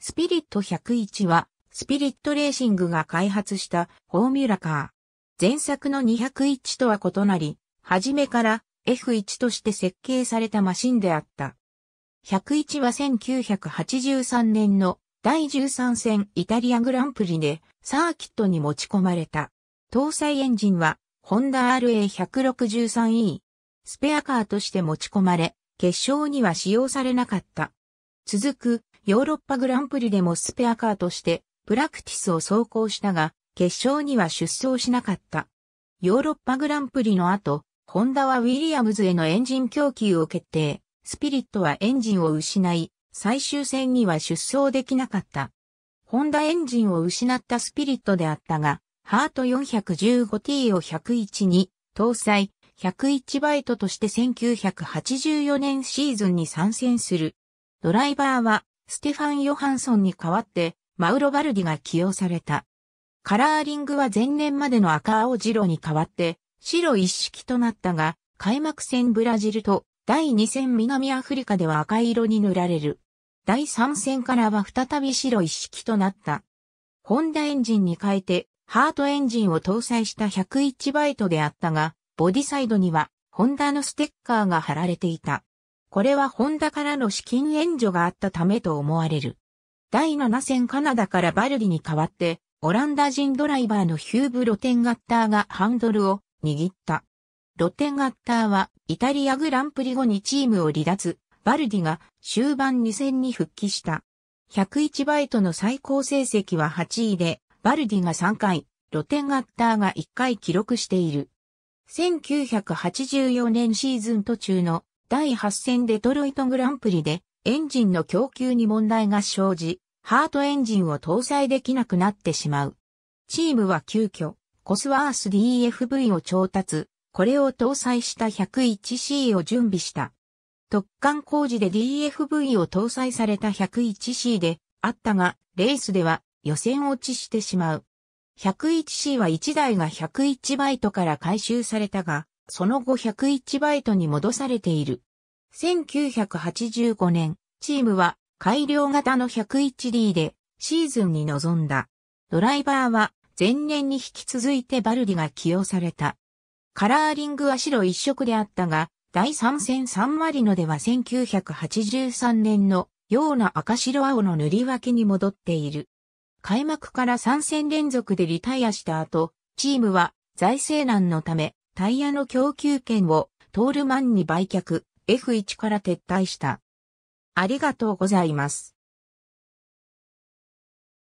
スピリット101は、スピリットレーシングが開発したフォーミュラカー。前作の201とは異なり、初めから F1 として設計されたマシンであった。101は1983年の第13戦イタリアグランプリでサーキットに持ち込まれた。搭載エンジンはホンダ RA163E。スペアカーとして持ち込まれ、決勝には使用されなかった。続くヨーロッパグランプリでもスペアカーとしてプラクティスを走行したが、決勝には出走しなかった。ヨーロッパグランプリの後、ホンダはウィリアムズへのエンジン供給を決定、スピリットはエンジンを失い、最終戦には出走できなかった。ホンダエンジンを失ったスピリットであったが、ハート 415T を101に搭載、101バイトとして1984年シーズンに参戦する。ドライバーはステファン・ヨハンソンに代わって、マウロ・バルディが起用された。カラーリングは前年までの赤青白に代わって、白一色となったが、開幕戦ブラジルと第2戦南アフリカでは赤色に塗られる。第3戦からは再び白一色となった。ホンダエンジンに変えて、ハートエンジンを搭載した101バイトであったが、ボディサイドには、ホンダのステッカーが貼られていた。これはホンダからの資金援助があったためと思われる。第7戦カナダからバルディに代わって、オランダ人ドライバーのヒューブ・ロテンガッターがハンドルを握った。ロテンガッターはイタリアグランプリ後にチームを離脱、バルディが終盤2戦に復帰した。101バイトの最高成績は8位で、バルディが3回、ロテンガッターが1回記録している。1984年シーズン途中の第8戦デトロイトグランプリでエンジンの供給に問題が生じ、ハートエンジンを搭載できなくなってしまう。チームは急遽、コスワース DFV を調達、これを搭載した 101C を準備した。突貫工事で DFV を搭載された 101C であったが、レースでは予選落ちしてしまう。101C は1台が101バイトから回収されたが、その後101バイトに戻されている。1985年、チームは改良型の 101D でシーズンに臨んだ。ドライバーは前年に引き続いてバルディが起用された。カラーリングは白一色であったが、第3戦3割マリノでは1983年のような赤白青の塗り分けに戻っている。開幕から3戦連続でリタイアした後、チームは財政難のためタイヤの供給権をトールマンに売却、F1 から撤退した。ありがとうございます。